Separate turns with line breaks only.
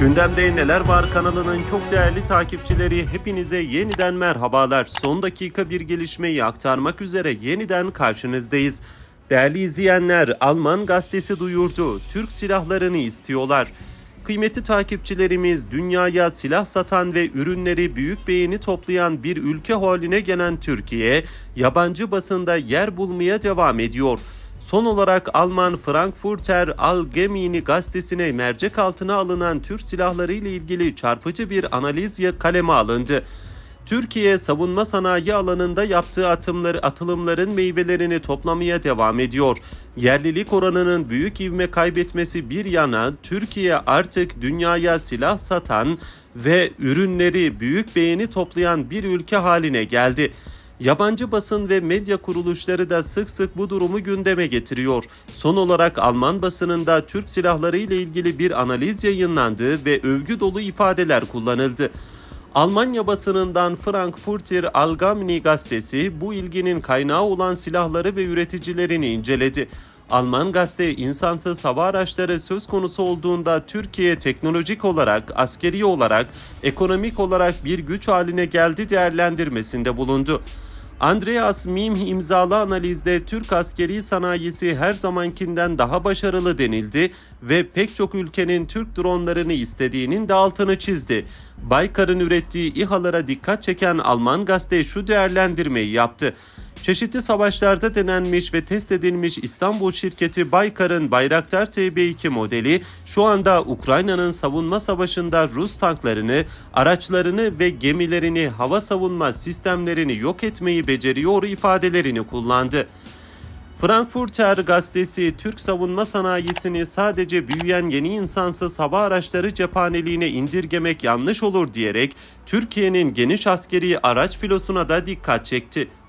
Gündemde Neler Var kanalının çok değerli takipçileri hepinize yeniden merhabalar. Son dakika bir gelişmeyi aktarmak üzere yeniden karşınızdayız. Değerli izleyenler, Alman gazetesi duyurdu. Türk silahlarını istiyorlar. Kıymetli takipçilerimiz dünyaya silah satan ve ürünleri büyük beğeni toplayan bir ülke haline gelen Türkiye, yabancı basında yer bulmaya devam ediyor.'' Son olarak Alman Frankfurter Allgemeine gazetesine mercek altına alınan Türk silahları ile ilgili çarpıcı bir analiz kaleme alındı. Türkiye savunma sanayi alanında yaptığı atımları, atılımların meyvelerini toplamaya devam ediyor. Yerlilik oranının büyük ivme kaybetmesi bir yana Türkiye artık dünyaya silah satan ve ürünleri büyük beğeni toplayan bir ülke haline geldi. Yabancı basın ve medya kuruluşları da sık sık bu durumu gündeme getiriyor. Son olarak Alman basınında Türk silahları ile ilgili bir analiz yayınlandı ve övgü dolu ifadeler kullanıldı. Almanya basınından Frankfurter Allgemeine gazetesi bu ilginin kaynağı olan silahları ve üreticilerini inceledi. Alman gazete insansız hava araçları söz konusu olduğunda Türkiye teknolojik olarak, askeri olarak, ekonomik olarak bir güç haline geldi değerlendirmesinde bulundu. Andreas Mimh imzalı analizde Türk askeri sanayisi her zamankinden daha başarılı denildi ve pek çok ülkenin Türk dronlarını istediğinin de altını çizdi. Baykar'ın ürettiği İHA'lara dikkat çeken Alman gazete şu değerlendirmeyi yaptı. Çeşitli savaşlarda denenmiş ve test edilmiş İstanbul şirketi Baykar'ın Bayraktar TB2 modeli şu anda Ukrayna'nın savunma savaşında Rus tanklarını, araçlarını ve gemilerini, hava savunma sistemlerini yok etmeyi beceriyor ifadelerini kullandı. Frankfurter gazetesi Türk savunma sanayisini sadece büyüyen yeni insansız hava araçları cephaneliğine indirgemek yanlış olur diyerek Türkiye'nin geniş askeri araç filosuna da dikkat çekti.